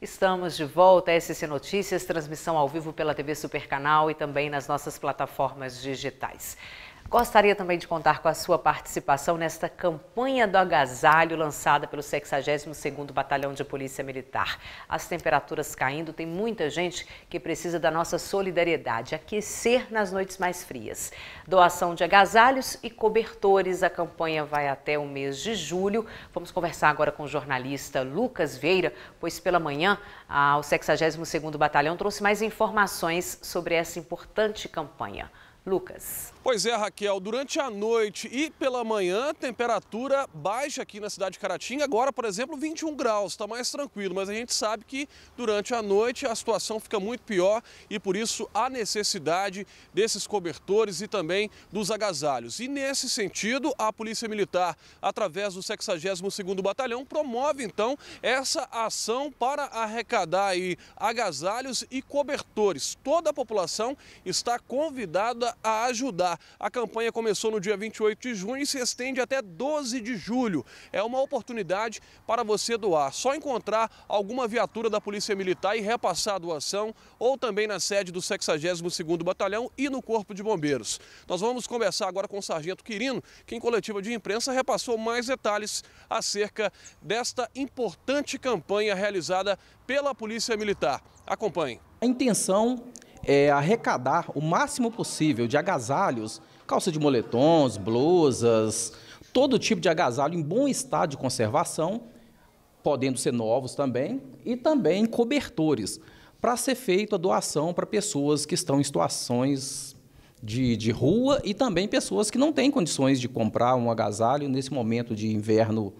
Estamos de volta a SC Notícias, transmissão ao vivo pela TV Supercanal e também nas nossas plataformas digitais. Gostaria também de contar com a sua participação nesta campanha do agasalho lançada pelo 62º Batalhão de Polícia Militar. As temperaturas caindo, tem muita gente que precisa da nossa solidariedade, aquecer nas noites mais frias. Doação de agasalhos e cobertores, a campanha vai até o mês de julho. Vamos conversar agora com o jornalista Lucas Vieira, pois pela manhã ah, o 62º Batalhão trouxe mais informações sobre essa importante campanha. Lucas. Pois é, Raquel, durante a noite e pela manhã, temperatura baixa aqui na cidade de Caratinga. Agora, por exemplo, 21 graus, está mais tranquilo, mas a gente sabe que durante a noite a situação fica muito pior e por isso há necessidade desses cobertores e também dos agasalhos. E nesse sentido, a Polícia Militar, através do 62º Batalhão, promove então essa ação para arrecadar aí agasalhos e cobertores. Toda a população está convidada a ajudar. A campanha começou no dia 28 de junho e se estende até 12 de julho. É uma oportunidade para você doar. Só encontrar alguma viatura da Polícia Militar e repassar a doação, ou também na sede do 62º Batalhão e no Corpo de Bombeiros. Nós vamos conversar agora com o Sargento Quirino, que em coletiva de imprensa repassou mais detalhes acerca desta importante campanha realizada pela Polícia Militar. Acompanhe. A intenção é, arrecadar o máximo possível de agasalhos, calça de moletons, blusas, todo tipo de agasalho em bom estado de conservação, podendo ser novos também, e também cobertores, para ser feita a doação para pessoas que estão em situações de, de rua e também pessoas que não têm condições de comprar um agasalho nesse momento de inverno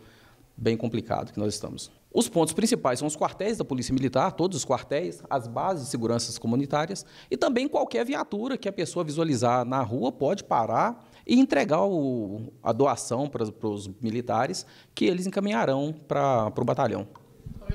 bem complicado que nós estamos. Os pontos principais são os quartéis da Polícia Militar, todos os quartéis, as bases de seguranças comunitárias e também qualquer viatura que a pessoa visualizar na rua pode parar e entregar o, a doação para, para os militares que eles encaminharão para, para o batalhão.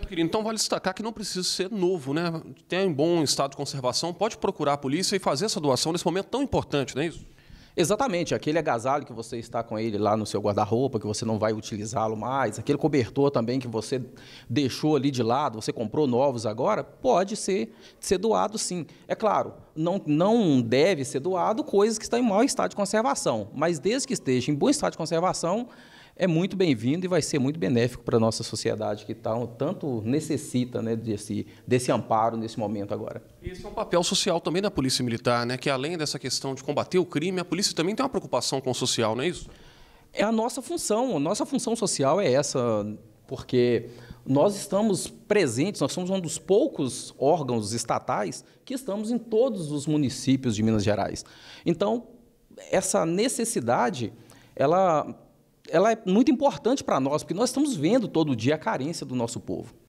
Querido, então vale destacar que não precisa ser novo, né? Tem um bom estado de conservação, pode procurar a polícia e fazer essa doação nesse momento tão importante, não é isso? Exatamente, aquele agasalho que você está com ele lá no seu guarda-roupa, que você não vai utilizá-lo mais, aquele cobertor também que você deixou ali de lado, você comprou novos agora, pode ser, ser doado sim. É claro, não, não deve ser doado coisas que estão em mau estado de conservação, mas desde que esteja em bom estado de conservação, é muito bem-vindo e vai ser muito benéfico para a nossa sociedade que tá, tanto necessita né, desse, desse amparo nesse momento agora. Isso é um papel social também da Polícia Militar, né? que além dessa questão de combater o crime, a polícia também tem uma preocupação com o social, não é isso? É a nossa função, a nossa função social é essa, porque nós estamos presentes, nós somos um dos poucos órgãos estatais que estamos em todos os municípios de Minas Gerais. Então, essa necessidade, ela ela é muito importante para nós, porque nós estamos vendo todo dia a carência do nosso povo.